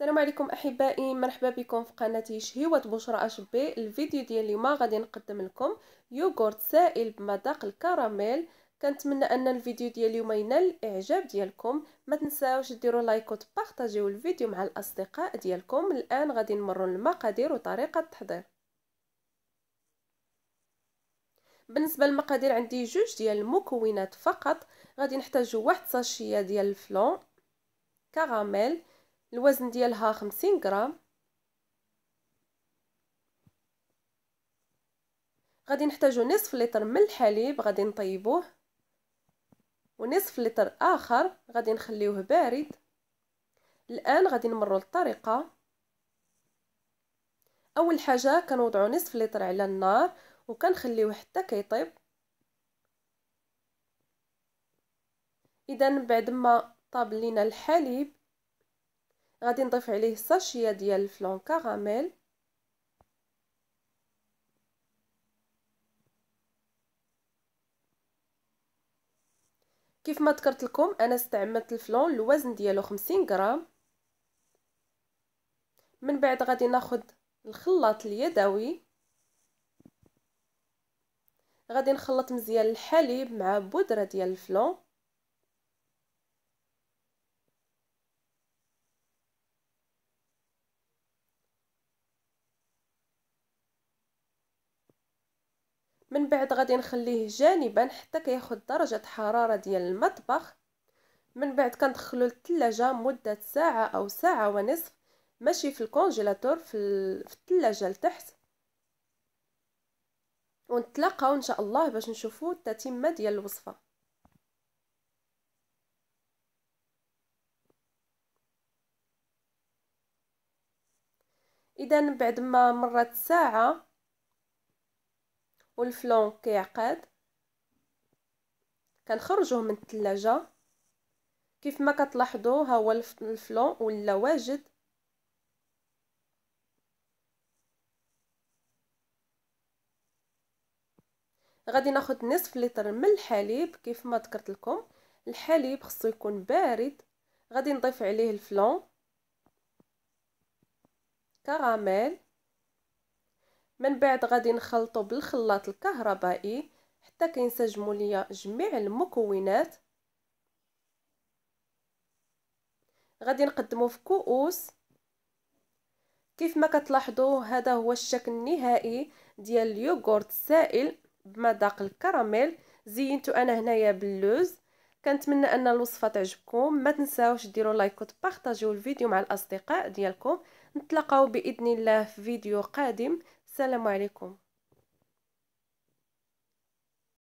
السلام عليكم احبائي مرحبا بكم في قناتي شهيوة بشرى اشبي الفيديو ديال اليوم غادي نقدم لكم يوغورت سائل بمذاق الكراميل كنتمنى ان الفيديو ديال اليوم ينال الاعجاب ديالكم ما تنساوش ديروا لايك وتبارطاجيو الفيديو مع الاصدقاء ديالكم الان غادي نمروا للمقادير وطريقه التحضير بالنسبه للمقادير عندي جوج ديال المكونات فقط غادي نحتاج واحد ساشيه ديال الفلون كراميل الوزن ديالها خمسين غرام غادي نحتاجو نصف لتر من الحليب غادي نطيبوه ونصف لتر اخر غادي نخليوه بارد الان غادي نمرو للطريقه اول حاجه كنوضعو نصف لتر على النار وكنخليوه حتى كيطيب اذا بعد ما طاب لينا الحليب غادي نضيف عليه ساشيه ديال الفلون كراميل كيف ما ذكرت لكم انا استعملت الفلون الوزن ديالو 50 غرام من بعد غادي ناخذ الخلاط اليدوي غادي نخلط مزيان الحليب مع بودره ديال الفلون من بعد غادي نخليه جانبا حتى كياخد درجه حراره ديال المطبخ من بعد كندخلو للثلاجه مده ساعه او ساعه ونصف ماشي في الكونجيلاتور في الثلاجه لتحت ونتلاقاو ان شاء الله باش نشوفو التتمه ديال الوصفه اذا بعد ما مرت ساعه والفلون كيعقد كنخرجوه من الثلاجة كيف ما كتلاحظوا ها هو الفلون ولا واجد غادي ناخذ نصف لتر من الحليب كيف ما ذكرت لكم الحليب خصو يكون بارد غادي نضيف عليه الفلون كراميل من بعد غادي نخلطو بالخلاط الكهربائي حتى كينسجموا ليا جميع المكونات غادي نقدمو في كؤوس كيف ما كتلاحظوا هذا هو الشكل النهائي ديال اليوغورت السائل بمذاق الكراميل زينتو انا هنايا باللوز كنتمنى ان الوصفه تعجبكم ما تنساوش ديروا لايك وتبارطاجيو الفيديو مع الاصدقاء ديالكم نتلاقاو باذن الله في فيديو قادم السلام عليكم